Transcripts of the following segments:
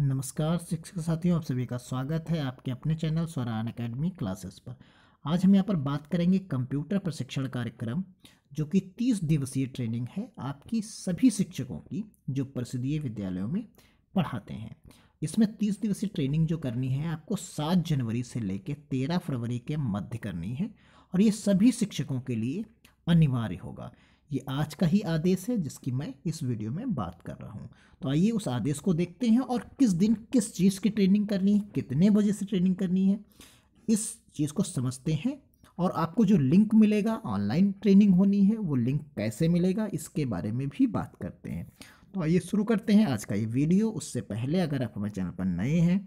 नमस्कार शिक्षक साथियों आप सभी का स्वागत है आपके अपने चैनल स्वरान अकेडमी क्लासेस पर आज हम यहाँ पर बात करेंगे कंप्यूटर प्रशिक्षण कार्यक्रम जो कि तीस दिवसीय ट्रेनिंग है आपकी सभी शिक्षकों की जो प्रसिद्धीय विद्यालयों में पढ़ाते हैं इसमें तीस दिवसीय ट्रेनिंग जो करनी है आपको सात जनवरी से लेकर तेरह फरवरी के मध्य करनी है और ये सभी शिक्षकों के लिए अनिवार्य होगा ये आज का ही आदेश है जिसकी मैं इस वीडियो में बात कर रहा हूँ तो आइए उस आदेश को देखते हैं और किस दिन किस चीज़ की ट्रेनिंग करनी है कितने बजे से ट्रेनिंग करनी है इस चीज़ को समझते हैं और आपको जो लिंक मिलेगा ऑनलाइन ट्रेनिंग होनी है वो लिंक कैसे मिलेगा इसके बारे में भी बात करते हैं तो आइए शुरू करते हैं आज का ये वीडियो उससे पहले अगर आप हमारे चैनल पर नए हैं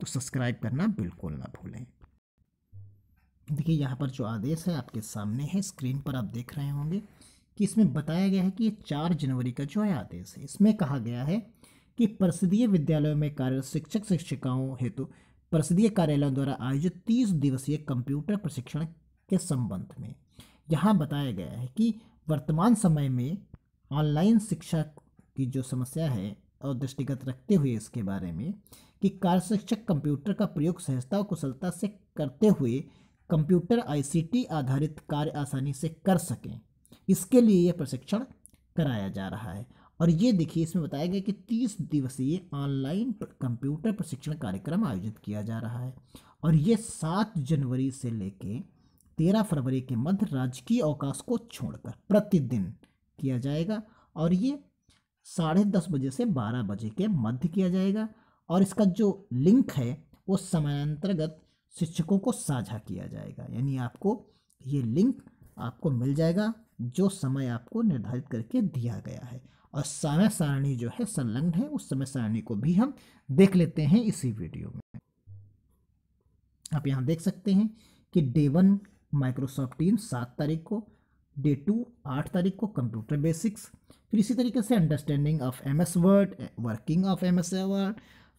तो सब्सक्राइब करना बिल्कुल ना भूलें देखिए यहाँ पर जो आदेश है आपके सामने है स्क्रीन पर आप देख रहे होंगे कि इसमें बताया गया है कि ये चार जनवरी का जो है आदेश है इसमें कहा गया है कि परिषदीय विद्यालयों में कार्यरत शिक्षक शिक्षिकाओं हेतु प्रसिद्धीय कार्यालयों द्वारा आयोजित तीस दिवसीय कंप्यूटर प्रशिक्षण के संबंध में यहाँ बताया गया है कि वर्तमान समय में ऑनलाइन शिक्षा की जो समस्या है और दृष्टिगत रखते हुए इसके बारे में कि कार्य शिक्षक कंप्यूटर का प्रयोग सहजता और कुशलता से करते हुए कंप्यूटर आईसीटी आधारित कार्य आसानी से कर सकें इसके लिए यह प्रशिक्षण कराया जा रहा है और ये देखिए इसमें बताया गया कि तीस दिवसीय ऑनलाइन कंप्यूटर प्रशिक्षण कार्यक्रम आयोजित किया जा रहा है और ये सात जनवरी से लेके तेरह फरवरी के मध्य राजकीय अवकाश को छोड़कर प्रतिदिन किया जाएगा और ये साढ़े दस बजे से बारह बजे के मध्य किया जाएगा और इसका जो लिंक है वो समयांतर्गत शिक्षकों को साझा किया जाएगा यानी आपको ये लिंक आपको मिल जाएगा जो समय आपको निर्धारित करके दिया गया है और समय सारणी जो है संलग्न है उस समय सारणी को भी हम देख लेते हैं इसी वीडियो में आप यहाँ देख सकते हैं कि डे वन माइक्रोसॉफ्ट टीम सात तारीख को डे टू आठ तारीख को कंप्यूटर बेसिक्स फिर इसी तरीके से understanding of M S Word working of M S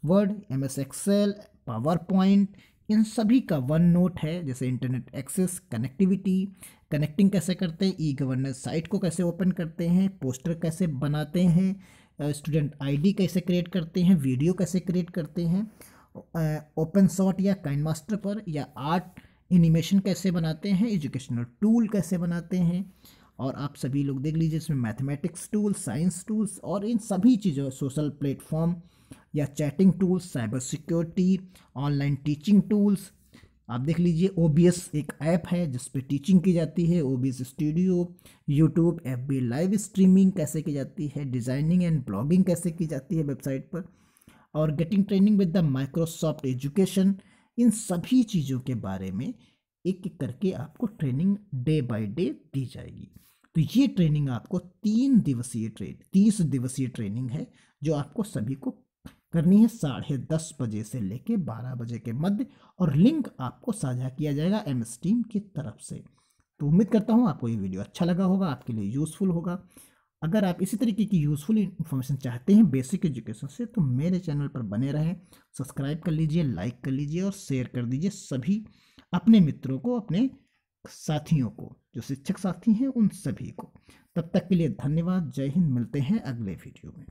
Word M S Excel PowerPoint इन सभी का वन नोट है जैसे इंटरनेट एक्सेस कनेक्टिविटी कनेक्टिंग कैसे करते हैं ई गवर्नेंस साइट को कैसे ओपन करते हैं पोस्टर कैसे बनाते हैं स्टूडेंट आईडी कैसे क्रिएट करते हैं वीडियो कैसे क्रिएट करते हैं ओपन शॉट या काइन मास्टर पर या आर्ट एनिमेशन कैसे बनाते हैं एजुकेशनल टूल कैसे बनाते हैं और आप सभी लोग देख लीजिए इसमें मैथमेटिक्स टूल साइंस टूल्स और इन सभी चीज़ों सोशल प्लेटफॉर्म या chatting tools cyber security online teaching tools आप देख लीजिए ओ एक ऐप है जिस पर टीचिंग की जाती है ओ स्टूडियो यूट्यूब एफ लाइव स्ट्रीमिंग कैसे की जाती है डिज़ाइनिंग एंड ब्लॉगिंग कैसे की जाती है वेबसाइट पर और getting training with the Microsoft education इन सभी चीज़ों के बारे में एक एक करके आपको ट्रेनिंग डे बाय डे दी जाएगी तो ये ट्रेनिंग आपको तीन दिवसीय ट्रेन तीस दिवसीय ट्रेनिंग है जो आपको सभी को करनी है साढ़े दस बजे से लेके बारह बजे के मध्य और लिंक आपको साझा किया जाएगा एम एस टीम की तरफ से तो उम्मीद करता हूँ आपको ये वीडियो अच्छा लगा होगा आपके लिए यूज़फुल होगा अगर आप इसी तरीके की यूज़फुल इन्फॉर्मेशन चाहते हैं बेसिक एजुकेशन से तो मेरे चैनल पर बने रहें सब्सक्राइब कर लीजिए लाइक कर लीजिए और शेयर कर दीजिए सभी अपने मित्रों को अपने साथियों को जो शिक्षक साथी हैं उन सभी को तब तक के लिए धन्यवाद जय हिंद मिलते हैं अगले वीडियो में